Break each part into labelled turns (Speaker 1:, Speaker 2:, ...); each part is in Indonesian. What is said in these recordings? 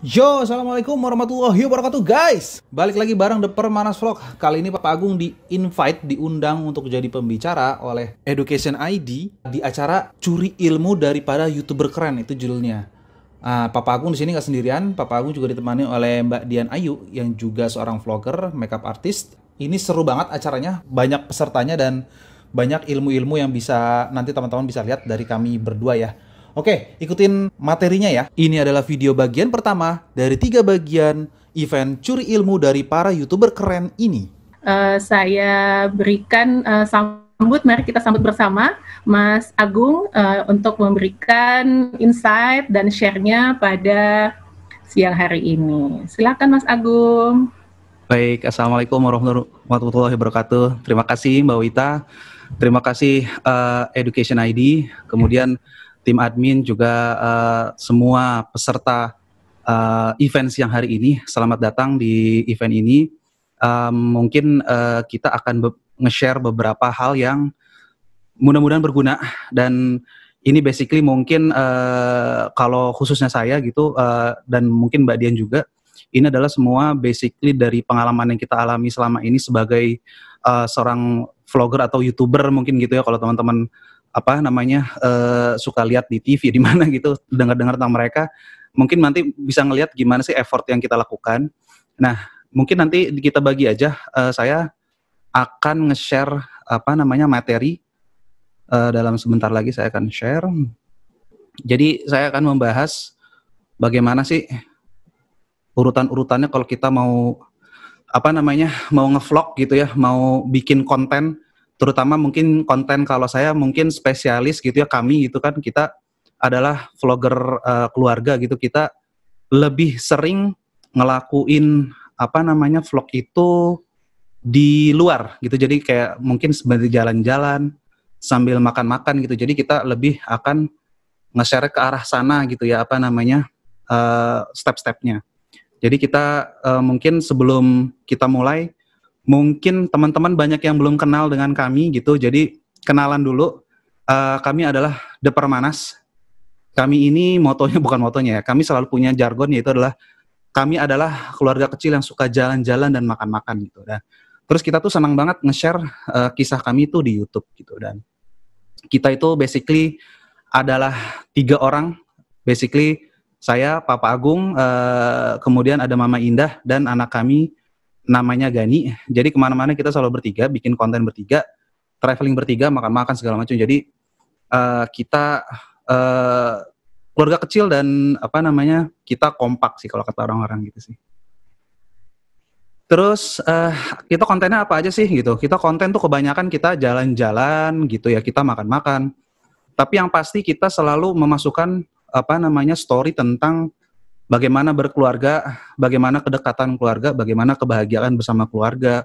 Speaker 1: Yo, Assalamualaikum warahmatullahi wabarakatuh guys Balik lagi bareng The Permanas Vlog Kali ini Papa Agung di invite, diundang untuk jadi pembicara oleh Education ID Di acara Curi Ilmu Daripada Youtuber Keren, itu judulnya uh, ah, Papa Agung di sini nggak sendirian, Papa Agung juga ditemani oleh Mbak Dian Ayu Yang juga seorang vlogger, makeup artist Ini seru banget acaranya, banyak pesertanya dan banyak ilmu-ilmu yang bisa nanti teman-teman bisa lihat dari kami berdua ya Oke, ikutin materinya ya. Ini adalah video bagian pertama dari tiga bagian event curi ilmu dari para YouTuber keren ini. Uh, saya berikan uh, sambut, mari kita sambut bersama Mas Agung uh, untuk memberikan insight dan sharenya pada siang hari ini. Silakan Mas Agung. Baik, Assalamualaikum warahmatullahi wabarakatuh. Terima kasih Mbak Wita. Terima kasih uh, Education ID. Kemudian tim admin juga uh, semua peserta uh, eh, event yang hari ini. Selamat datang di event ini. Um, mungkin uh, kita akan be nge-share beberapa hal yang mudah-mudahan berguna dan ini basically mungkin uh, kalau khususnya saya gitu uh, dan mungkin Mbak Dian juga ini adalah semua basically dari pengalaman yang kita alami selama ini sebagai uh, seorang vlogger atau youtuber mungkin gitu ya kalau teman-teman apa namanya uh, suka lihat di TV di mana gitu dengar-dengar tentang mereka mungkin nanti bisa ngelihat gimana sih effort yang kita lakukan nah mungkin nanti kita bagi aja uh, saya akan nge-share apa namanya materi uh, dalam sebentar lagi saya akan share jadi saya akan membahas bagaimana sih urutan-urutannya kalau kita mau apa namanya mau ngevlog gitu ya mau bikin konten terutama mungkin konten kalau saya mungkin spesialis gitu ya kami gitu kan kita adalah vlogger uh, keluarga gitu kita lebih sering ngelakuin apa namanya vlog itu di luar gitu jadi kayak mungkin sebagai jalan-jalan sambil makan-makan gitu jadi kita lebih akan nge-share ke arah sana gitu ya apa namanya uh, step-stepnya jadi kita uh, mungkin sebelum kita mulai mungkin teman-teman banyak yang belum kenal dengan kami gitu. Jadi kenalan dulu. Uh, kami adalah The Permanas. Kami ini motonya bukan motonya ya. Kami selalu punya jargon yaitu adalah kami adalah keluarga kecil yang suka jalan-jalan dan makan-makan gitu. Dan terus kita tuh senang banget nge-share uh, kisah kami itu di YouTube gitu dan kita itu basically adalah tiga orang basically saya Papa Agung uh, kemudian ada Mama Indah dan anak kami namanya Gani. Jadi kemana-mana kita selalu bertiga, bikin konten bertiga, traveling bertiga, makan-makan segala macam. Jadi uh, kita uh, keluarga kecil dan apa namanya kita kompak sih kalau kata orang-orang gitu sih. Terus uh, kita kontennya apa aja sih gitu? Kita konten tuh kebanyakan kita jalan-jalan gitu ya, kita makan-makan. Tapi yang pasti kita selalu memasukkan apa namanya story tentang bagaimana berkeluarga, bagaimana kedekatan keluarga, bagaimana kebahagiaan bersama keluarga.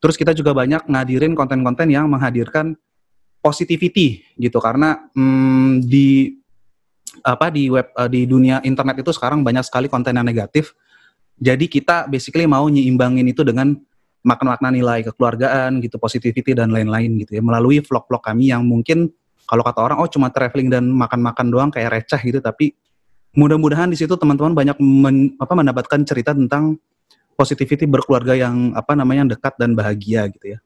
Speaker 1: Terus kita juga banyak ngadirin konten-konten yang menghadirkan positivity gitu karena hmm, di apa di web eh, di dunia internet itu sekarang banyak sekali konten yang negatif. Jadi kita basically mau nyimbangin itu dengan makna-makna nilai kekeluargaan gitu, positivity dan lain-lain gitu ya melalui vlog-vlog kami yang mungkin kalau kata orang oh cuma traveling dan makan-makan doang kayak receh gitu tapi mudah-mudahan di situ teman-teman banyak men, apa, mendapatkan cerita tentang positivity berkeluarga yang apa namanya yang dekat dan bahagia gitu ya.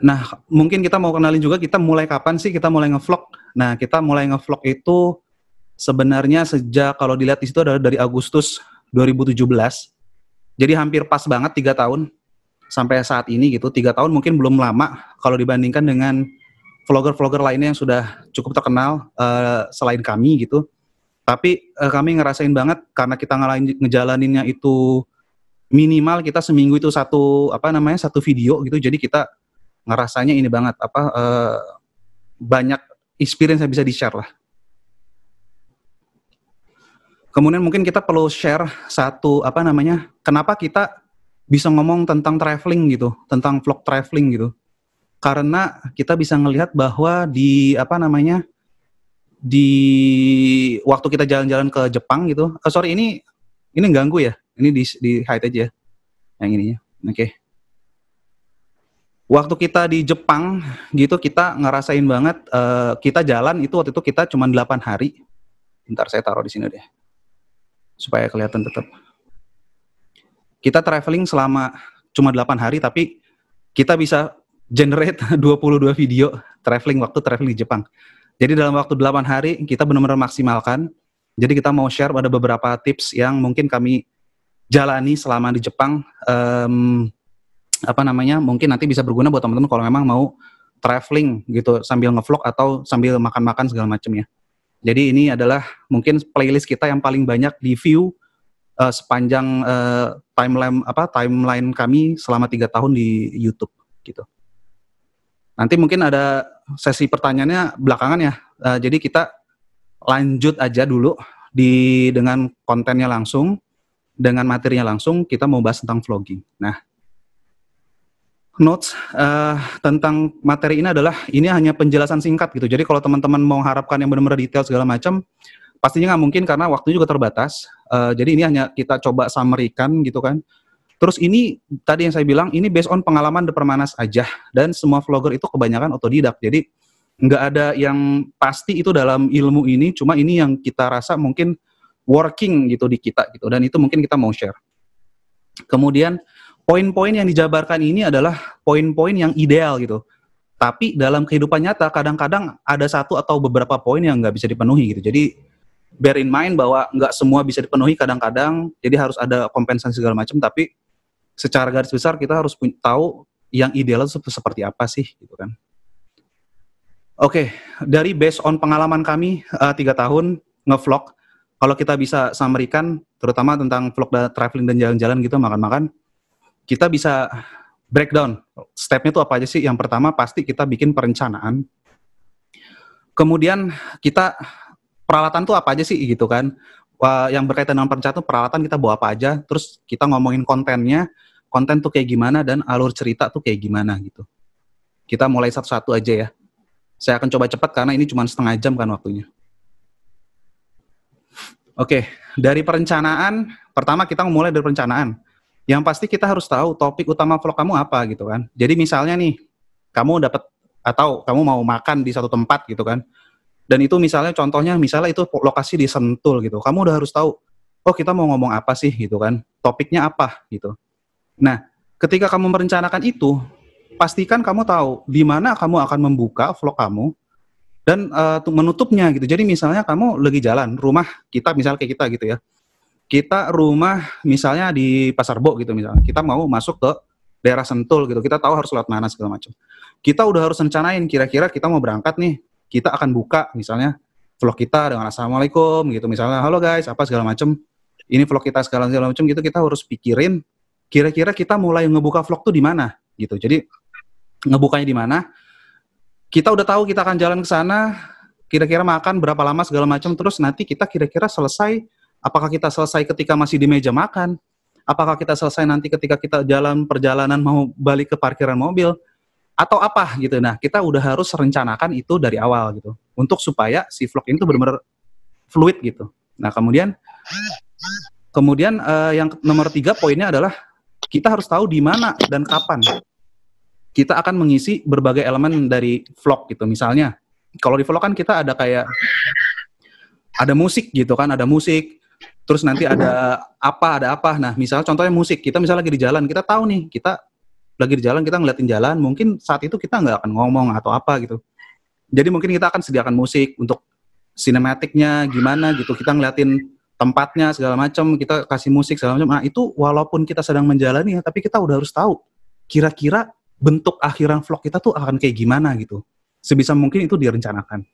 Speaker 1: Nah, mungkin kita mau kenalin juga kita mulai kapan sih kita mulai ngevlog. Nah, kita mulai ngevlog itu sebenarnya sejak kalau dilihat di situ adalah dari Agustus 2017. Jadi hampir pas banget tiga tahun sampai saat ini gitu. Tiga tahun mungkin belum lama kalau dibandingkan dengan vlogger-vlogger lainnya yang sudah cukup terkenal uh, selain kami gitu. Tapi uh, kami ngerasain banget karena kita ngalain ngejalaninnya itu minimal kita seminggu itu satu apa namanya satu video gitu. Jadi kita ngerasanya ini banget apa uh, banyak experience yang bisa di-share lah. Kemudian mungkin kita perlu share satu apa namanya kenapa kita bisa ngomong tentang traveling gitu, tentang vlog traveling gitu karena kita bisa melihat bahwa di apa namanya di waktu kita jalan-jalan ke Jepang gitu. Oh, sorry ini ini ganggu ya. Ini di di hide aja ya, yang ininya. Oke. Okay. Waktu kita di Jepang gitu kita ngerasain banget uh, kita jalan itu waktu itu kita cuma 8 hari. Ntar saya taruh di sini deh. Supaya kelihatan tetap. Kita traveling selama cuma 8 hari tapi kita bisa generate 22 video traveling waktu traveling di Jepang. Jadi dalam waktu 8 hari kita benar-benar maksimalkan. Jadi kita mau share pada beberapa tips yang mungkin kami jalani selama di Jepang. Um, apa namanya? Mungkin nanti bisa berguna buat teman-teman kalau memang mau traveling gitu sambil ngevlog atau sambil makan-makan segala macam ya. Jadi ini adalah mungkin playlist kita yang paling banyak di view uh, sepanjang uh, timeline apa timeline kami selama tiga tahun di YouTube gitu. Nanti mungkin ada sesi pertanyaannya belakangan ya. Uh, jadi kita lanjut aja dulu di dengan kontennya langsung, dengan materinya langsung kita mau bahas tentang vlogging. Nah, notes uh, tentang materi ini adalah ini hanya penjelasan singkat gitu. Jadi kalau teman-teman mau harapkan yang benar-benar detail segala macam, pastinya nggak mungkin karena waktu juga terbatas. Uh, jadi ini hanya kita coba summary gitu kan. Terus ini tadi yang saya bilang ini based on pengalaman depermanas aja dan semua vlogger itu kebanyakan otodidak. Jadi nggak ada yang pasti itu dalam ilmu ini, cuma ini yang kita rasa mungkin working gitu di kita gitu dan itu mungkin kita mau share. Kemudian poin-poin yang dijabarkan ini adalah poin-poin yang ideal gitu. Tapi dalam kehidupan nyata kadang-kadang ada satu atau beberapa poin yang nggak bisa dipenuhi gitu. Jadi bear in mind bahwa nggak semua bisa dipenuhi kadang-kadang, jadi harus ada kompensasi segala macam. Tapi secara garis besar kita harus tahu yang ideal itu seperti apa sih gitu kan. Oke, okay, dari based on pengalaman kami eh, tiga uh, tahun ngevlog, kalau kita bisa samerikan terutama tentang vlog dan traveling dan jalan-jalan gitu makan-makan, kita bisa breakdown stepnya itu apa aja sih? Yang pertama pasti kita bikin perencanaan. Kemudian kita peralatan tuh apa aja sih gitu kan? yang berkaitan dengan perencanaan peralatan kita bawa apa aja, terus kita ngomongin kontennya, konten tuh kayak gimana dan alur cerita tuh kayak gimana gitu. Kita mulai satu-satu aja ya. Saya akan coba cepat karena ini cuma setengah jam kan waktunya. Oke, dari perencanaan, pertama kita mulai dari perencanaan. Yang pasti kita harus tahu topik utama vlog kamu apa gitu kan. Jadi misalnya nih, kamu dapat atau kamu mau makan di satu tempat gitu kan. Dan itu misalnya contohnya misalnya itu lokasi di Sentul gitu. Kamu udah harus tahu, oh kita mau ngomong apa sih gitu kan. Topiknya apa gitu Nah, ketika kamu merencanakan itu, pastikan kamu tahu di mana kamu akan membuka vlog kamu dan uh, menutupnya gitu. Jadi misalnya kamu lagi jalan, rumah kita misalnya kayak kita gitu ya. Kita rumah misalnya di Pasar Bo gitu misalnya. Kita mau masuk ke daerah Sentul gitu. Kita tahu harus lewat mana segala macam. Kita udah harus rencanain kira-kira kita mau berangkat nih. Kita akan buka misalnya vlog kita dengan assalamualaikum gitu misalnya halo guys apa segala macam ini vlog kita segala segala macam gitu kita harus pikirin kira-kira kita mulai ngebuka vlog tuh di mana gitu. Jadi ngebukanya di mana? Kita udah tahu kita akan jalan ke sana, kira-kira makan berapa lama segala macam terus nanti kita kira-kira selesai apakah kita selesai ketika masih di meja makan? Apakah kita selesai nanti ketika kita jalan perjalanan mau balik ke parkiran mobil? atau apa gitu. Nah, kita udah harus rencanakan itu dari awal gitu. Untuk supaya si vlog ini tuh benar-benar fluid gitu. Nah, kemudian kemudian uh, yang nomor tiga poinnya adalah kita harus tahu di mana dan kapan kita akan mengisi berbagai elemen dari vlog gitu. Misalnya, kalau di vlog kan kita ada kayak ada musik gitu kan, ada musik. Terus nanti ada apa, ada apa. Nah, misalnya contohnya musik. Kita misalnya lagi di jalan, kita tahu nih, kita lagi di jalan, kita ngeliatin jalan. Mungkin saat itu kita nggak akan ngomong atau apa gitu. Jadi mungkin kita akan sediakan musik untuk sinematiknya gimana gitu. Kita ngeliatin tempatnya segala macam kita kasih musik segala macam nah itu walaupun kita sedang menjalani ya, tapi kita udah harus tahu kira-kira bentuk akhiran vlog kita tuh akan kayak gimana gitu sebisa mungkin itu direncanakan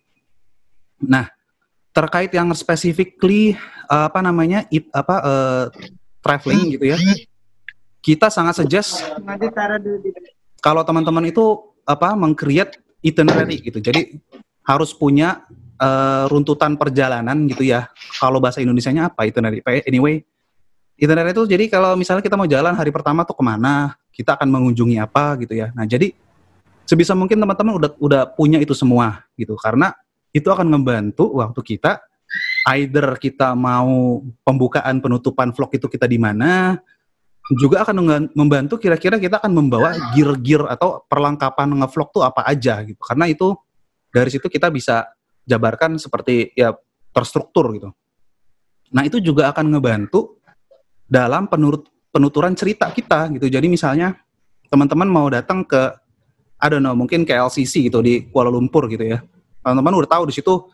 Speaker 1: nah terkait yang specifically apa namanya it, apa uh, traveling gitu ya kita sangat suggest kalau teman-teman itu apa mengcreate itinerary gitu jadi harus punya Eh, runtutan perjalanan gitu ya. Kalau bahasa Indonesia-nya apa itu nanti? Anyway, itinerary itu jadi kalau misalnya kita mau jalan hari pertama tuh kemana, kita akan mengunjungi apa gitu ya. Nah jadi sebisa mungkin teman-teman udah udah punya itu semua gitu karena itu akan membantu waktu kita either kita mau pembukaan penutupan vlog itu kita di mana juga akan membantu kira-kira kita akan membawa gear-gear atau perlengkapan ngevlog tuh apa aja gitu karena itu dari situ kita bisa jabarkan seperti ya terstruktur gitu. Nah itu juga akan ngebantu dalam penurut, penuturan cerita kita gitu. Jadi misalnya teman-teman mau datang ke I don't know mungkin LCC gitu di Kuala Lumpur gitu ya. Teman-teman udah tahu di situ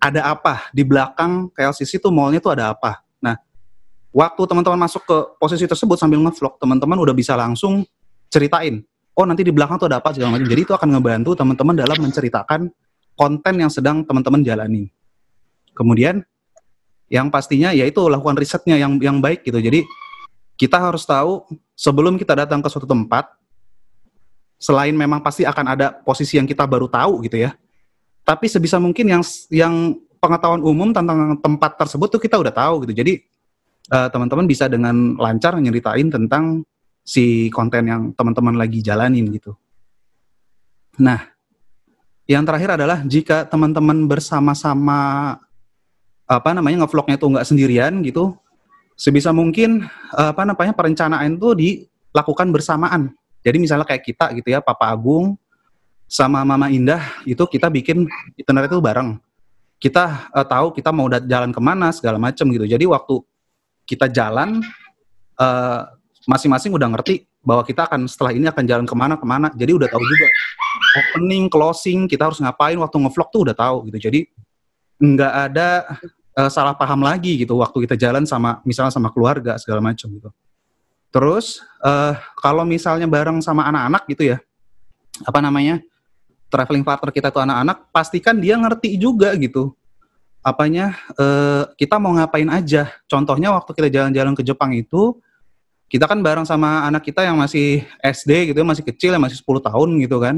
Speaker 1: ada apa di belakang LCC tuh mallnya tuh ada apa. Nah waktu teman-teman masuk ke posisi tersebut sambil ngevlog teman-teman udah bisa langsung ceritain oh nanti di belakang tuh ada apa segala jadi itu akan ngebantu teman-teman dalam menceritakan konten yang sedang teman-teman jalani. Kemudian yang pastinya yaitu lakukan risetnya yang yang baik gitu. Jadi kita harus tahu sebelum kita datang ke suatu tempat selain memang pasti akan ada posisi yang kita baru tahu gitu ya. Tapi sebisa mungkin yang yang pengetahuan umum tentang tempat tersebut tuh kita udah tahu gitu. Jadi eh, teman-teman uh, bisa dengan lancar nyeritain tentang si konten yang teman-teman lagi jalanin gitu. Nah, yang terakhir adalah jika teman-teman bersama-sama apa namanya ngevlognya itu nggak sendirian gitu, sebisa mungkin apa namanya perencanaan itu dilakukan bersamaan. Jadi misalnya kayak kita gitu ya, Papa Agung sama Mama Indah itu kita bikin itinerary itu bareng. Kita uh, tahu kita mau jalan kemana segala macam gitu. Jadi waktu kita jalan eh, masing-masing uh, udah ngerti bahwa kita akan setelah ini akan jalan kemana kemana. Jadi udah tahu juga opening, closing, kita harus ngapain waktu ngevlog tuh udah tahu gitu. Jadi nggak ada uh, salah paham lagi gitu waktu kita jalan sama misalnya sama keluarga segala macam gitu. Terus uh, kalau misalnya bareng sama anak-anak gitu ya, apa namanya traveling partner kita tuh anak-anak, pastikan dia ngerti juga gitu. Apanya uh, kita mau ngapain aja. Contohnya waktu kita jalan-jalan ke Jepang itu, kita kan bareng sama anak kita yang masih SD gitu, ya, masih kecil, yang masih 10 tahun gitu kan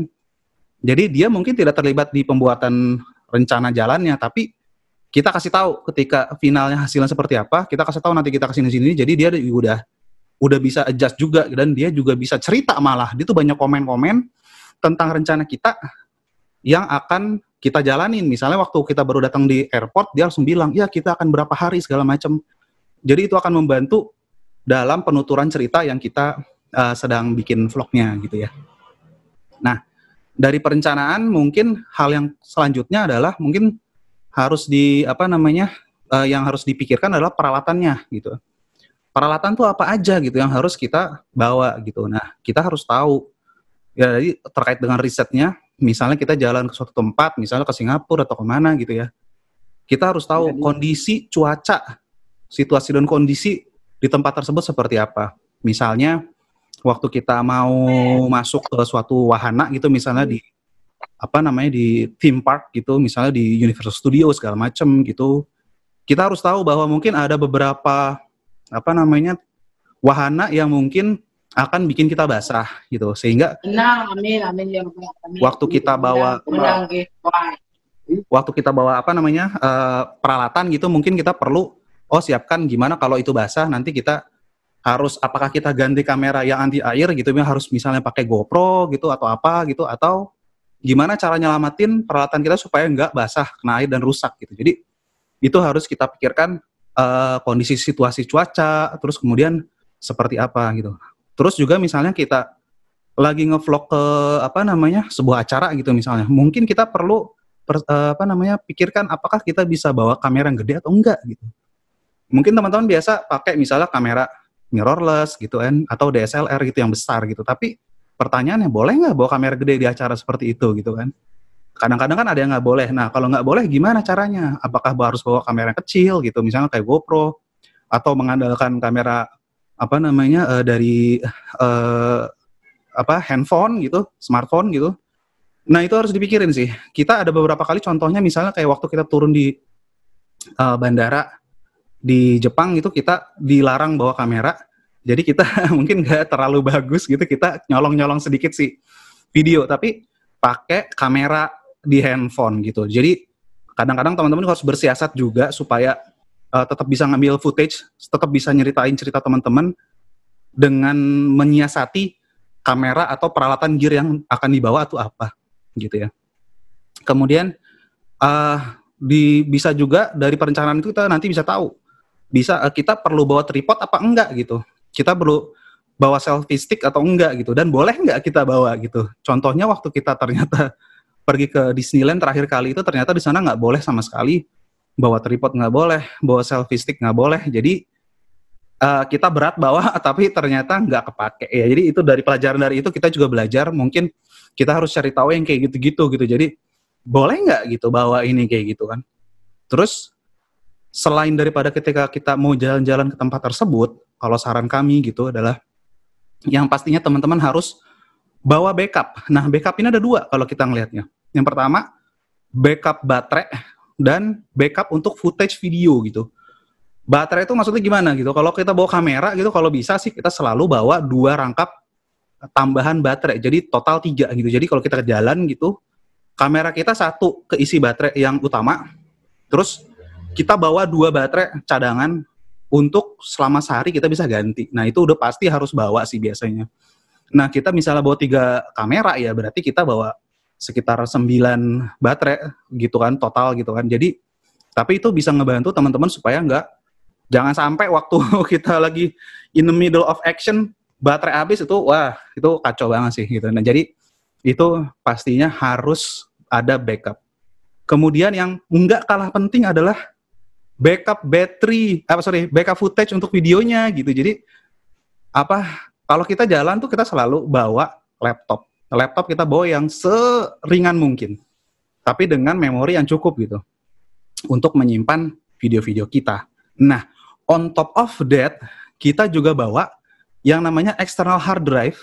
Speaker 1: jadi dia mungkin tidak terlibat di pembuatan rencana jalannya, tapi kita kasih tahu ketika finalnya hasilnya seperti apa, kita kasih tahu nanti kita kesini sini, jadi dia udah udah bisa adjust juga dan dia juga bisa cerita malah dia tuh banyak komen-komen tentang rencana kita yang akan kita jalanin. Misalnya waktu kita baru datang di airport, dia langsung bilang, ya kita akan berapa hari segala macam. Jadi itu akan membantu dalam penuturan cerita yang kita uh, sedang bikin vlognya gitu ya. Nah, dari perencanaan mungkin hal yang selanjutnya adalah mungkin harus di apa namanya uh, yang harus dipikirkan adalah peralatannya gitu. Peralatan tuh apa aja gitu yang harus kita bawa gitu. Nah, kita harus tahu ya jadi terkait dengan risetnya misalnya kita jalan ke suatu tempat misalnya ke Singapura atau kemana gitu ya kita harus tahu jadi, kondisi cuaca situasi dan kondisi di tempat tersebut seperti apa misalnya waktu kita mau masuk ke suatu wahana gitu misalnya di apa namanya di theme park gitu misalnya di Universal Studios segala macem gitu kita harus tahu bahwa mungkin ada beberapa apa namanya wahana yang mungkin akan bikin kita basah gitu sehingga nah, amin, amin, ya, amin. waktu kita bawa gitu, waktu kita bawa apa namanya uh, peralatan gitu mungkin kita perlu oh siapkan gimana kalau itu basah nanti kita harus apakah kita ganti kamera yang anti air gitu harus misalnya pakai GoPro gitu atau apa gitu atau gimana cara nyelamatin peralatan kita supaya nggak basah kena air dan rusak gitu jadi itu harus kita pikirkan uh, kondisi situasi cuaca terus kemudian seperti apa gitu terus juga misalnya kita lagi ngevlog ke apa namanya sebuah acara gitu misalnya mungkin kita perlu per, uh, apa namanya pikirkan apakah kita bisa bawa kamera yang gede atau enggak gitu mungkin teman-teman biasa pakai misalnya kamera mirrorless gitu kan atau DSLR gitu yang besar gitu tapi pertanyaannya boleh nggak bawa kamera gede di acara seperti itu gitu kan kadang-kadang kan ada yang nggak boleh nah kalau nggak boleh gimana caranya apakah harus bawa kamera yang kecil gitu misalnya kayak GoPro atau mengandalkan kamera apa namanya uh, dari uh, apa handphone gitu smartphone gitu nah itu harus dipikirin sih kita ada beberapa kali contohnya misalnya kayak waktu kita turun di uh, bandara di Jepang itu kita dilarang bawa kamera jadi kita mungkin nggak terlalu bagus gitu kita nyolong-nyolong sedikit sih video tapi pakai kamera di handphone gitu jadi kadang-kadang teman-teman harus bersiasat juga supaya uh, tetap bisa ngambil footage tetap bisa nyeritain cerita teman-teman dengan menyiasati kamera atau peralatan gear yang akan dibawa atau apa gitu ya kemudian uh, di, bisa juga dari perencanaan itu kita nanti bisa tahu bisa eh, kita perlu bawa tripod apa enggak gitu kita perlu bawa selfie stick atau enggak gitu dan boleh enggak kita bawa gitu contohnya waktu kita ternyata pergi ke Disneyland terakhir kali itu ternyata di sana nggak boleh sama sekali bawa tripod nggak boleh bawa selfie stick nggak boleh jadi uh, kita berat bawa tapi ternyata nggak kepake ya jadi itu dari pelajaran dari itu kita juga belajar mungkin kita harus cari tahu yang kayak gitu-gitu gitu jadi boleh nggak gitu bawa ini kayak gitu kan terus selain daripada ketika kita mau jalan-jalan ke tempat tersebut, kalau saran kami gitu adalah yang pastinya teman-teman harus bawa backup. Nah, backup ini ada dua kalau kita ngelihatnya. Yang pertama, backup baterai dan backup untuk footage video gitu. Baterai itu maksudnya gimana gitu? Kalau kita bawa kamera gitu, kalau bisa sih kita selalu bawa dua rangkap tambahan baterai. Jadi total tiga gitu. Jadi kalau kita ke jalan gitu, kamera kita satu keisi baterai yang utama, terus kita bawa dua baterai cadangan untuk selama sehari kita bisa ganti. Nah itu udah pasti harus bawa sih biasanya. Nah kita misalnya bawa tiga kamera ya berarti kita bawa sekitar sembilan baterai gitu kan total gitu kan. Jadi tapi itu bisa ngebantu teman-teman supaya nggak jangan sampai waktu kita lagi in the middle of action baterai habis itu wah itu kacau banget sih gitu. Nah jadi itu pastinya harus ada backup. Kemudian yang nggak kalah penting adalah backup battery apa sorry backup footage untuk videonya gitu jadi apa kalau kita jalan tuh kita selalu bawa laptop laptop kita bawa yang seringan mungkin tapi dengan memori yang cukup gitu untuk menyimpan video-video kita nah on top of that kita juga bawa yang namanya external hard drive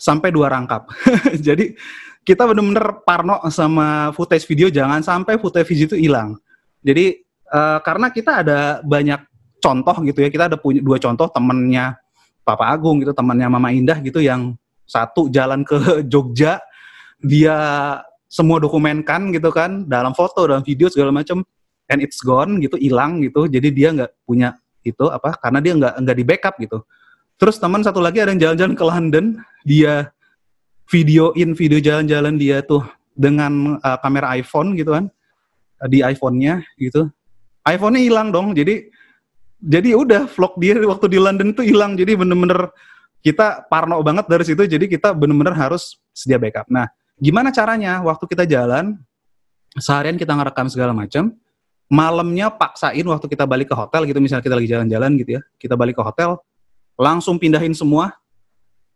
Speaker 1: sampai dua rangkap jadi kita bener-bener parno sama footage video jangan sampai footage video itu hilang jadi Eh, karena kita ada banyak contoh gitu ya kita ada punya dua contoh temennya Papa Agung gitu temannya Mama Indah gitu yang satu jalan ke Jogja dia semua dokumenkan gitu kan dalam foto dalam video segala macam and it's gone gitu hilang gitu jadi dia nggak punya itu apa karena dia nggak nggak di backup gitu terus teman satu lagi ada yang jalan-jalan ke London dia videoin video jalan-jalan dia tuh dengan uh, kamera iPhone gitu kan di iPhone-nya gitu iPhone-nya hilang dong. Jadi jadi udah vlog dia waktu di London itu hilang. Jadi bener-bener kita parno banget dari situ. Jadi kita bener-bener harus sedia backup. Nah, gimana caranya? Waktu kita jalan seharian kita ngerekam segala macam, malamnya paksain waktu kita balik ke hotel gitu misalnya kita lagi jalan-jalan gitu ya. Kita balik ke hotel langsung pindahin semua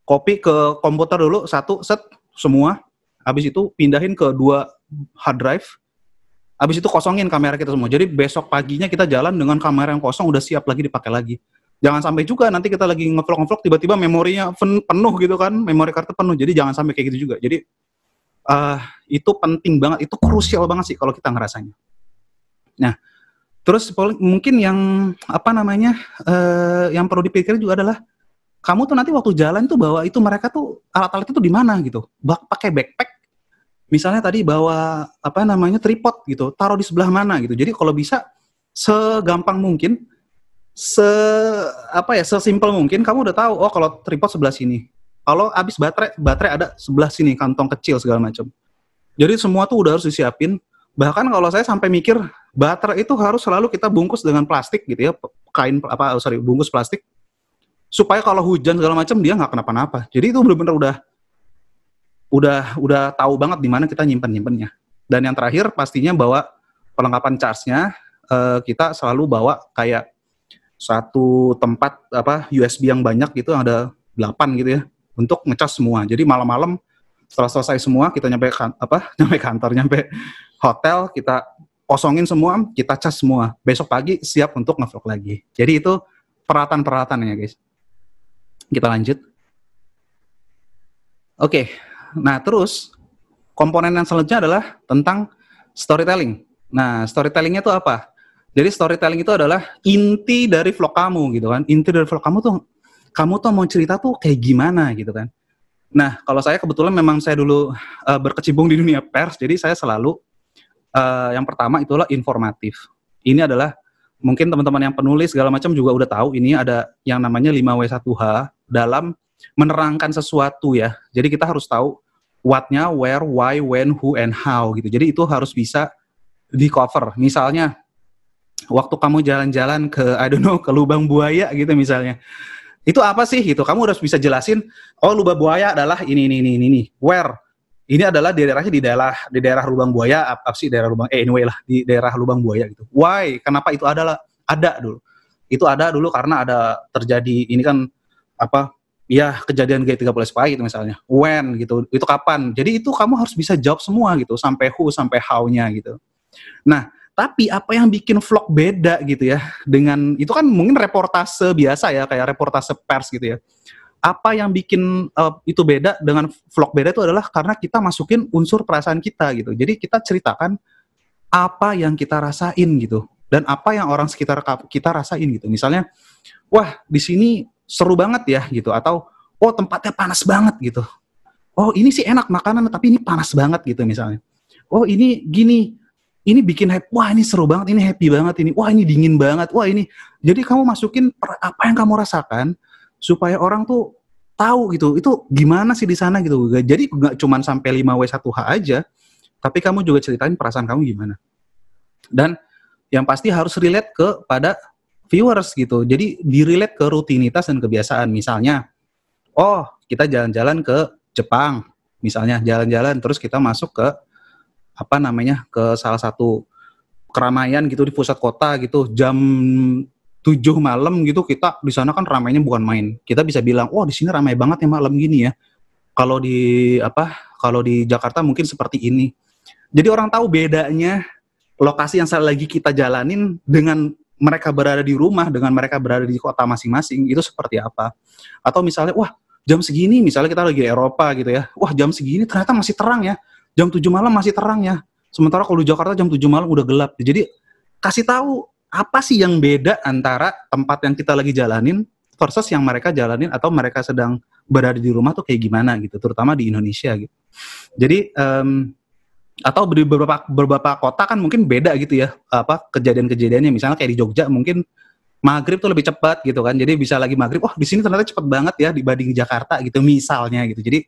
Speaker 1: kopi ke komputer dulu satu set semua. Habis itu pindahin ke dua hard drive Habis itu kosongin kamera kita semua. Jadi besok paginya kita jalan dengan kamera yang kosong udah siap lagi dipakai lagi. Jangan sampai juga nanti kita lagi ngevlog-ngevlog tiba-tiba memorinya penuh gitu kan, memori kartu penuh. Jadi jangan sampai kayak gitu juga. Jadi uh, itu penting banget, itu krusial banget sih kalau kita ngerasanya. Nah, terus mungkin yang apa namanya uh, yang perlu dipikirin juga adalah kamu tuh nanti waktu jalan tuh bawa itu mereka tuh alat-alat itu di mana gitu. Bak pakai backpack misalnya tadi bawa apa namanya tripod gitu, taruh di sebelah mana gitu. Jadi kalau bisa segampang mungkin se apa ya sesimpel mungkin kamu udah tahu oh kalau tripod sebelah sini kalau habis baterai baterai ada sebelah sini kantong kecil segala macam jadi semua tuh udah harus disiapin bahkan kalau saya sampai mikir baterai itu harus selalu kita bungkus dengan plastik gitu ya kain apa oh, sorry bungkus plastik supaya kalau hujan segala macam dia nggak kenapa-napa jadi itu benar-benar udah udah udah tahu banget di mana kita nyimpen nyimpennya. Dan yang terakhir pastinya bawa perlengkapan charge-nya uh, kita selalu bawa kayak satu tempat apa USB yang banyak gitu ada 8 gitu ya untuk ngecas semua. Jadi malam-malam setelah selesai semua kita nyampe kan, apa nyampe kantor nyampe hotel kita kosongin semua kita cas semua besok pagi siap untuk ngevlog lagi jadi itu peralatan peralatannya guys kita lanjut oke Nah, terus komponen yang selanjutnya adalah tentang storytelling. Nah, storytellingnya itu apa? Jadi storytelling itu adalah inti dari vlog kamu gitu kan. Inti dari vlog kamu tuh kamu tuh mau cerita tuh kayak gimana gitu kan. Nah, kalau saya kebetulan memang saya dulu uh, berkecimpung di dunia pers, jadi saya selalu uh, yang pertama itulah informatif. Ini adalah mungkin teman-teman yang penulis segala macam juga udah tahu ini ada yang namanya 5W1H dalam menerangkan sesuatu ya. Jadi kita harus tahu what-nya, where, why, when, who, and how gitu. Jadi itu harus bisa di cover. Misalnya waktu kamu jalan-jalan ke I don't know ke lubang buaya gitu misalnya. Itu apa sih gitu? Kamu harus bisa jelasin oh lubang buaya adalah ini ini ini ini. ini. Where ini adalah di daerahnya di daerah di daerah lubang buaya apa, apa sih daerah lubang eh anyway lah di daerah lubang buaya gitu. Why? Kenapa itu adalah ada dulu. Itu ada dulu karena ada terjadi ini kan apa ya kejadian G30 SPI gitu misalnya, when gitu, itu kapan. Jadi itu kamu harus bisa jawab semua gitu, sampai who, sampai how-nya gitu. Nah, tapi apa yang bikin vlog beda gitu ya dengan itu kan mungkin reportase biasa ya kayak reportase pers gitu ya. Apa yang bikin uh, itu beda dengan vlog beda itu adalah karena kita masukin unsur perasaan kita gitu. Jadi kita ceritakan apa yang kita rasain gitu dan apa yang orang sekitar kita rasain gitu. Misalnya, wah di sini seru banget ya gitu atau oh tempatnya panas banget gitu. Oh ini sih enak makanan tapi ini panas banget gitu misalnya. Oh ini gini, ini bikin happy. Wah ini seru banget, ini happy banget ini. Wah ini dingin banget. Wah ini. Jadi kamu masukin apa yang kamu rasakan supaya orang tuh tahu gitu. Itu gimana sih di sana gitu. Jadi nggak cuma sampai 5 w 1 h aja, tapi kamu juga ceritain perasaan kamu gimana. Dan yang pasti harus relate ke pada viewers gitu. Jadi di-relate ke rutinitas dan kebiasaan. Misalnya, oh kita jalan-jalan ke Jepang, misalnya jalan-jalan terus kita masuk ke apa namanya ke salah satu keramaian gitu di pusat kota gitu jam 7 malam gitu kita di sana kan ramainya bukan main. Kita bisa bilang, "Wah, oh, di sini ramai banget ya malam gini ya." Kalau di apa? Kalau di Jakarta mungkin seperti ini. Jadi orang tahu bedanya lokasi yang lagi kita jalanin dengan mereka berada di rumah dengan mereka berada di kota masing-masing itu seperti apa atau misalnya wah jam segini misalnya kita lagi di Eropa gitu ya wah jam segini ternyata masih terang ya jam 7 malam masih terang ya sementara kalau di Jakarta jam 7 malam udah gelap jadi kasih tahu apa sih yang beda antara tempat yang kita lagi jalanin versus yang mereka jalanin atau mereka sedang berada di rumah tuh kayak gimana gitu terutama di Indonesia gitu jadi um, atau di beberapa beberapa kota kan mungkin beda gitu ya apa kejadian-kejadiannya misalnya kayak di Jogja mungkin maghrib tuh lebih cepat gitu kan jadi bisa lagi maghrib wah di sini ternyata cepat banget ya dibanding Jakarta gitu misalnya gitu jadi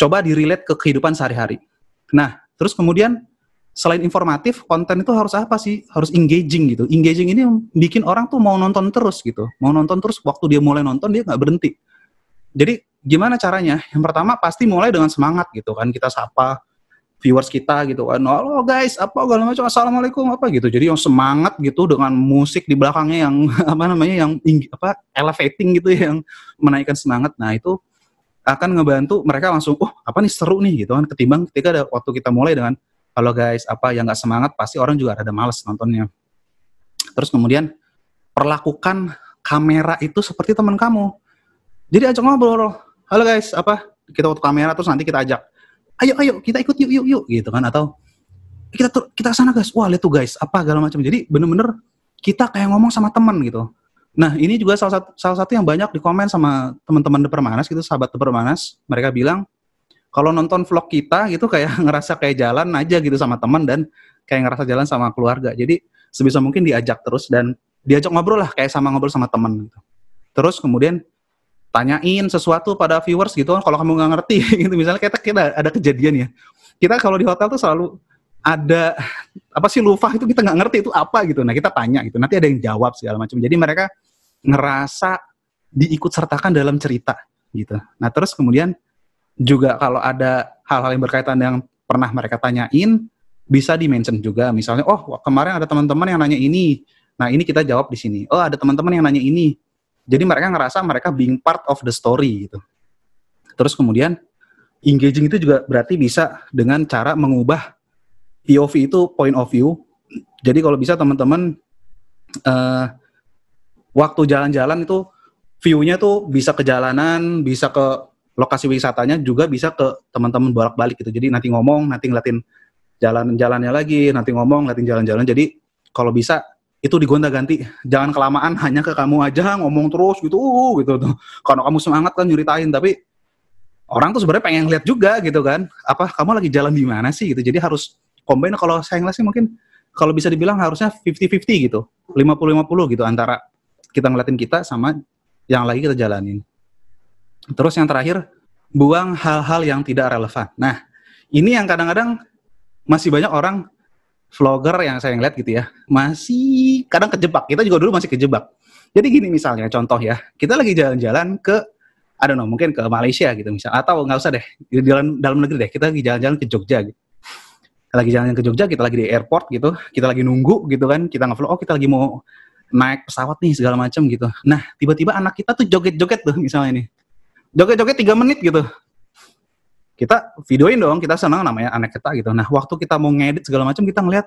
Speaker 1: coba di relate ke kehidupan sehari-hari nah terus kemudian selain informatif konten itu harus apa sih harus engaging gitu engaging ini bikin orang tuh mau nonton terus gitu mau nonton terus waktu dia mulai nonton dia nggak berhenti jadi gimana caranya yang pertama pasti mulai dengan semangat gitu kan kita sapa viewers kita gitu kan halo guys apa segala macam assalamualaikum apa gitu jadi yang semangat gitu dengan musik di belakangnya yang apa namanya yang apa elevating gitu yang menaikkan semangat nah itu akan ngebantu mereka langsung oh apa nih seru nih gitu kan ketimbang ketika ada waktu kita mulai dengan halo guys apa yang gak semangat pasti orang juga ada males nontonnya terus kemudian perlakukan kamera itu seperti teman kamu jadi ajak ngobrol halo guys apa kita waktu kamera terus nanti kita ajak ayo ayo kita ikut yuk yuk yuk gitu kan atau kita tur, kita sana guys wah lihat tuh guys apa segala macam jadi bener-bener kita kayak ngomong sama teman gitu nah ini juga salah satu salah satu yang banyak dikomen sama teman-teman Depermanas gitu sahabat Depermanas mereka bilang kalau nonton vlog kita gitu kayak ngerasa kayak jalan aja gitu sama teman dan kayak ngerasa jalan sama keluarga jadi sebisa mungkin diajak terus dan diajak ngobrol lah kayak sama ngobrol sama teman gitu terus kemudian tanyain sesuatu pada viewers gitu kan kalau kamu nggak ngerti gitu misalnya kita kita ada kejadian ya kita kalau di hotel tuh selalu ada apa sih lufah itu kita nggak ngerti itu apa gitu nah kita tanya gitu nanti ada yang jawab segala macam jadi mereka ngerasa diikut sertakan dalam cerita gitu nah terus kemudian juga kalau ada hal-hal yang berkaitan yang pernah mereka tanyain bisa di mention juga misalnya oh kemarin ada teman-teman yang nanya ini nah ini kita jawab di sini oh ada teman-teman yang nanya ini jadi mereka ngerasa mereka being part of the story gitu. Terus kemudian engaging itu juga berarti bisa dengan cara mengubah POV itu point of view. Jadi kalau bisa teman-teman uh, waktu jalan-jalan itu view-nya tuh bisa ke jalanan, bisa ke lokasi wisatanya juga bisa ke teman-teman bolak-balik gitu. Jadi nanti ngomong, nanti ngeliatin jalan-jalannya lagi, nanti ngomong, ngeliatin jalan-jalan. Jadi kalau bisa itu digonta-ganti jangan kelamaan hanya ke kamu aja ngomong terus gitu uh, gitu tuh kalau kamu semangat kan nyeritain tapi orang tuh sebenarnya pengen lihat juga gitu kan apa kamu lagi jalan di mana sih gitu jadi harus combine kalau saya ngeliat sih mungkin kalau bisa dibilang harusnya 50-50 gitu 50-50 gitu antara kita ngeliatin kita sama yang lagi kita jalanin terus yang terakhir buang hal-hal yang tidak relevan nah ini yang kadang-kadang masih banyak orang vlogger yang saya lihat gitu ya, masih kadang kejebak. Kita juga dulu masih kejebak. Jadi gini misalnya, contoh ya, kita lagi jalan-jalan ke, I don't know, mungkin ke Malaysia gitu misalnya, atau nggak usah deh, jalan dalam negeri deh, kita lagi jalan-jalan ke Jogja gitu. lagi jalan-jalan ke Jogja, kita lagi di airport gitu, kita lagi nunggu gitu kan, kita nge oh kita lagi mau naik pesawat nih segala macam gitu. Nah, tiba-tiba anak kita tuh joget-joget tuh misalnya nih. Joget-joget tiga menit gitu kita videoin dong kita senang namanya anak kita gitu nah waktu kita mau ngedit segala macam kita ngeliat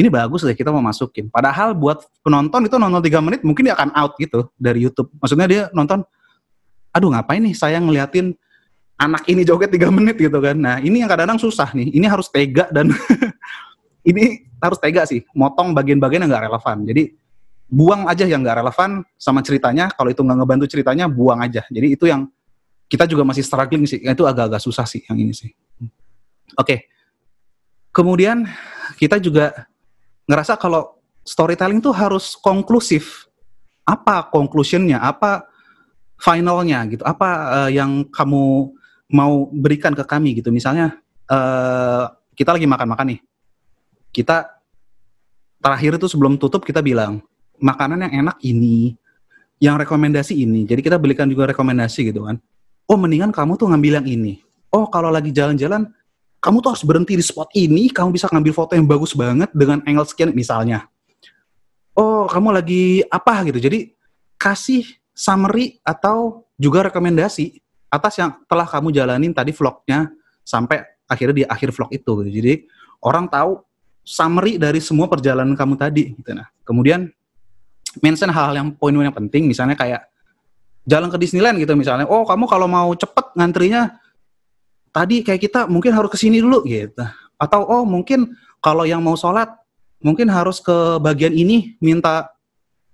Speaker 1: ini bagus deh kita mau masukin padahal buat penonton itu nonton tiga menit mungkin dia akan out gitu dari YouTube maksudnya dia nonton aduh ngapain nih saya ngeliatin anak ini joget tiga menit gitu kan nah ini yang kadang-kadang susah nih ini harus tega dan ini harus tega sih motong bagian-bagian yang gak relevan jadi buang aja yang gak relevan sama ceritanya kalau itu gak ngebantu ceritanya buang aja jadi itu yang kita juga masih struggling sih. Itu agak-agak susah sih yang ini sih. Oke. Okay. Kemudian kita juga ngerasa kalau storytelling tuh harus konklusif. Apa conclusionnya? Apa finalnya gitu? Apa uh, yang kamu mau berikan ke kami gitu? Misalnya uh, kita lagi makan-makan nih. Kita terakhir itu sebelum tutup kita bilang makanan yang enak ini, yang rekomendasi ini. Jadi kita belikan juga rekomendasi gitu kan oh mendingan kamu tuh ngambil yang ini. Oh kalau lagi jalan-jalan, kamu tuh harus berhenti di spot ini, kamu bisa ngambil foto yang bagus banget dengan angle sekian misalnya. Oh kamu lagi apa gitu. Jadi kasih summary atau juga rekomendasi atas yang telah kamu jalanin tadi vlognya sampai akhirnya di akhir vlog itu. Gitu. Jadi orang tahu summary dari semua perjalanan kamu tadi gitu nah. Kemudian mention hal-hal yang poin-poin yang penting misalnya kayak jalan ke Disneyland gitu misalnya. Oh, kamu kalau mau cepet ngantrinya tadi kayak kita mungkin harus ke sini dulu gitu. Atau oh, mungkin kalau yang mau sholat mungkin harus ke bagian ini minta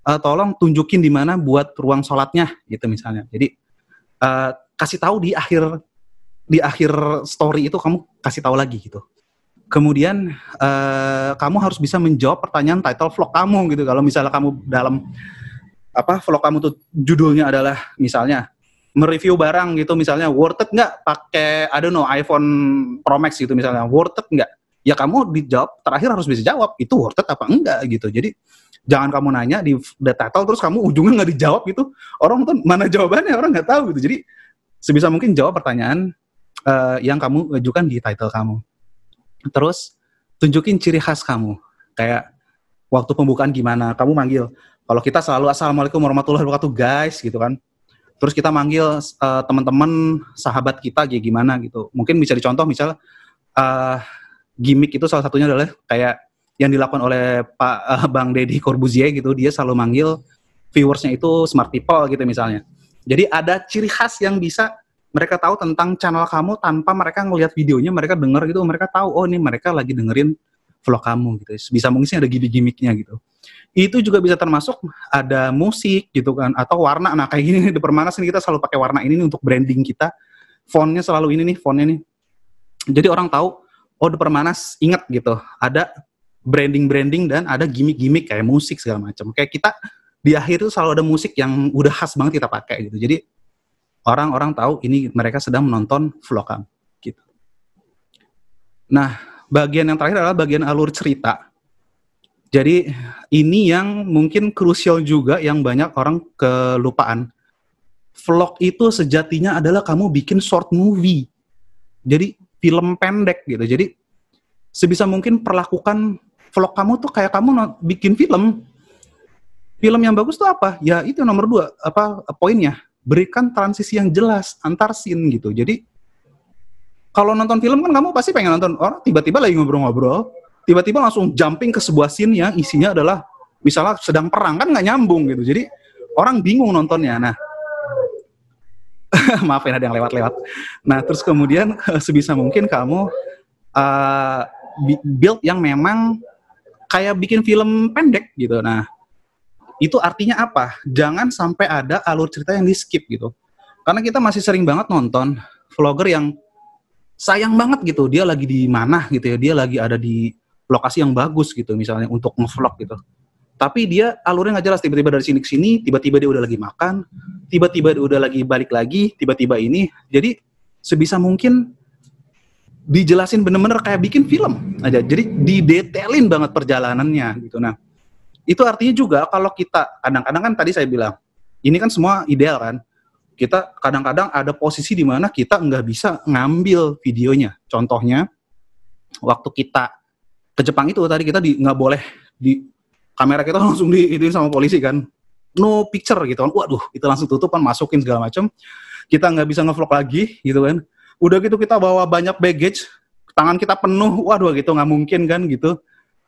Speaker 1: uh, tolong tunjukin di mana buat ruang sholatnya gitu misalnya. Jadi uh, kasih tahu di akhir di akhir story itu kamu kasih tahu lagi gitu. Kemudian uh, kamu harus bisa menjawab pertanyaan title vlog kamu gitu. Kalau misalnya kamu dalam apa vlog kamu tuh judulnya adalah misalnya mereview barang gitu misalnya worth it nggak pakai I don't know iPhone Pro Max gitu misalnya worth it nggak ya kamu dijawab terakhir harus bisa jawab itu worth it apa enggak gitu jadi jangan kamu nanya di detail terus kamu ujungnya nggak dijawab gitu orang tuh mana jawabannya orang nggak tahu gitu jadi sebisa mungkin jawab pertanyaan uh, yang kamu ajukan di title kamu terus tunjukin ciri khas kamu kayak waktu pembukaan gimana kamu manggil kalau kita selalu assalamualaikum warahmatullahi wabarakatuh guys gitu kan. Terus kita manggil uh, teman-teman sahabat kita kayak gimana gitu. Mungkin bisa dicontoh misal uh, gimmick itu salah satunya adalah kayak yang dilakukan oleh Pak uh, Bang Deddy Corbuzier gitu. Dia selalu manggil viewersnya itu smart people gitu misalnya. Jadi ada ciri khas yang bisa mereka tahu tentang channel kamu tanpa mereka ngelihat videonya, mereka denger gitu, mereka tahu oh ini mereka lagi dengerin vlog kamu gitu. Bisa mungkin sih ada gimmick-gimmicknya gitu. Itu juga bisa termasuk ada musik gitu kan atau warna. Nah, kayak gini di permanas ini kita selalu pakai warna ini nih untuk branding kita. Fontnya selalu ini nih, fontnya nih. Jadi orang tahu oh di permanas ingat gitu. Ada branding-branding dan ada gimmick-gimmick kayak musik segala macam. Kayak kita di akhir itu selalu ada musik yang udah khas banget kita pakai gitu. Jadi orang-orang tahu ini mereka sedang menonton vlog vlogam gitu. Nah, bagian yang terakhir adalah bagian alur cerita. Jadi ini yang mungkin krusial juga yang banyak orang kelupaan. Vlog itu sejatinya adalah kamu bikin short movie. Jadi film pendek gitu. Jadi sebisa mungkin perlakukan vlog kamu tuh kayak kamu bikin film. Film yang bagus tuh apa? Ya itu nomor dua apa poinnya. Berikan transisi yang jelas antar scene gitu. Jadi kalau nonton film kan kamu pasti pengen nonton orang tiba-tiba lagi ngobrol-ngobrol, tiba-tiba langsung jumping ke sebuah scene yang isinya adalah misalnya sedang perang kan nggak nyambung gitu jadi orang bingung nontonnya nah maafin ada yang lewat-lewat nah terus kemudian sebisa mungkin kamu uh, build yang memang kayak bikin film pendek gitu nah itu artinya apa jangan sampai ada alur cerita yang di skip gitu karena kita masih sering banget nonton vlogger yang sayang banget gitu dia lagi di mana gitu ya dia lagi ada di lokasi yang bagus gitu misalnya untuk ngevlog gitu tapi dia alurnya nggak jelas tiba-tiba dari sini ke sini tiba-tiba dia udah lagi makan tiba-tiba dia udah lagi balik lagi tiba-tiba ini jadi sebisa mungkin dijelasin bener-bener kayak bikin film aja jadi didetailin banget perjalanannya gitu nah itu artinya juga kalau kita kadang-kadang kan tadi saya bilang ini kan semua ideal kan kita kadang-kadang ada posisi di mana kita nggak bisa ngambil videonya. Contohnya, waktu kita ke Jepang itu tadi kita nggak boleh di kamera kita langsung di itu sama polisi kan no picture gitu kan waduh itu langsung tutup kan masukin segala macam kita nggak bisa ngevlog lagi gitu kan udah gitu kita bawa banyak baggage tangan kita penuh waduh gitu nggak mungkin kan gitu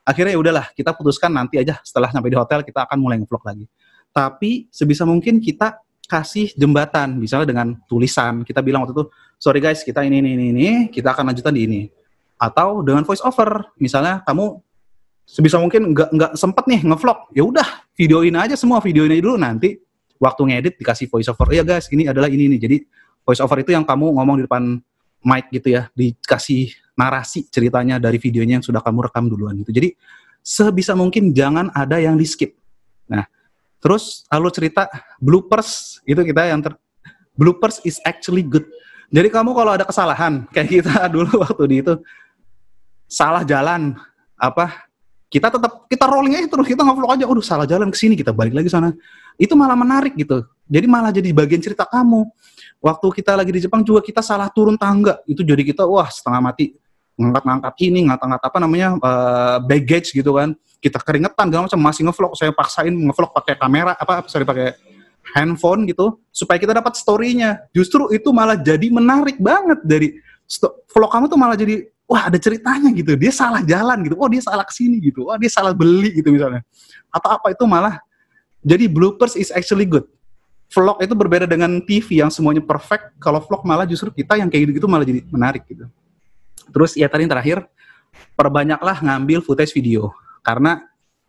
Speaker 1: akhirnya ya udahlah kita putuskan nanti aja setelah sampai di hotel kita akan mulai ngevlog lagi tapi sebisa mungkin kita kasih jembatan misalnya dengan tulisan kita bilang waktu itu sorry guys kita ini ini ini, ini kita akan lanjutan di ini atau dengan voice over. Misalnya kamu sebisa mungkin nggak nggak sempet nih ngevlog, ya udah videoin aja semua videoin aja dulu nanti waktu ngedit dikasih voice over. Iya guys, ini adalah ini nih. Jadi voice over itu yang kamu ngomong di depan mic gitu ya, dikasih narasi ceritanya dari videonya yang sudah kamu rekam duluan gitu. Jadi sebisa mungkin jangan ada yang di skip. Nah, terus alur cerita bloopers itu kita yang ter bloopers is actually good. Jadi kamu kalau ada kesalahan kayak kita dulu waktu di itu salah jalan apa kita tetap kita rolling aja terus kita ngobrol aja udah salah jalan ke sini kita balik lagi sana itu malah menarik gitu jadi malah jadi bagian cerita kamu waktu kita lagi di Jepang juga kita salah turun tangga itu jadi kita wah setengah mati ngangkat-ngangkat ini ngangkat-ngangkat apa namanya uh, baggage gitu kan kita keringetan gak macam masih ngevlog saya paksain ngevlog pakai kamera apa sorry pakai handphone gitu supaya kita dapat storynya justru itu malah jadi menarik banget dari vlog kamu tuh malah jadi wah ada ceritanya gitu dia salah jalan gitu oh dia salah kesini gitu oh dia salah beli gitu misalnya atau apa itu malah jadi bloopers is actually good vlog itu berbeda dengan TV yang semuanya perfect kalau vlog malah justru kita yang kayak gitu-gitu malah jadi menarik gitu terus ya tadi yang terakhir perbanyaklah ngambil footage video karena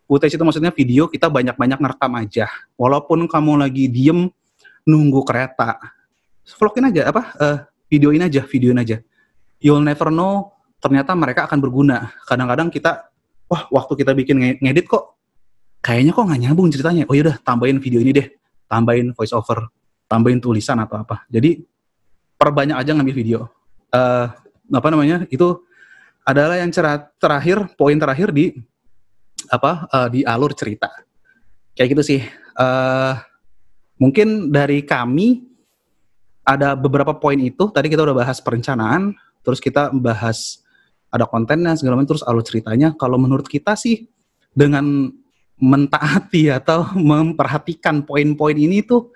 Speaker 1: footage itu maksudnya video kita banyak-banyak ngerekam aja walaupun kamu lagi diem nunggu kereta vlogin aja apa uh, videoin aja videoin aja you'll never know ternyata mereka akan berguna. Kadang-kadang kita, wah waktu kita bikin ngedit kok, kayaknya kok nggak nyambung ceritanya. Oh yaudah, tambahin video ini deh, tambahin voice over, tambahin tulisan atau apa. Jadi perbanyak aja ngambil video. Uh, apa namanya itu adalah yang cerah, terakhir poin terakhir di apa uh, di alur cerita kayak gitu sih uh, mungkin dari kami ada beberapa poin itu tadi kita udah bahas perencanaan terus kita bahas ada kontennya segala macam terus alur ceritanya kalau menurut kita sih dengan mentaati atau memperhatikan poin-poin ini tuh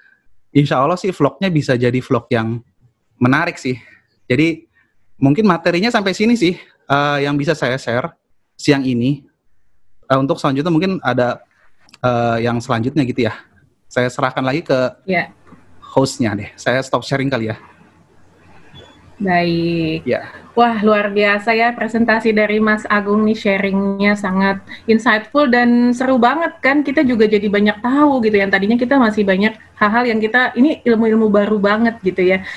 Speaker 1: insya Allah sih vlognya bisa jadi vlog yang menarik sih jadi mungkin materinya sampai sini sih uh, yang bisa saya share siang ini uh, untuk selanjutnya mungkin ada uh, yang selanjutnya gitu ya saya serahkan lagi ke yeah. hostnya deh saya stop sharing kali ya Baik. Ya. Wah, luar biasa ya presentasi dari Mas Agung nih sharingnya sangat insightful dan seru banget kan. Kita juga jadi banyak tahu gitu yang tadinya kita masih banyak hal-hal yang kita ini ilmu-ilmu baru banget gitu ya.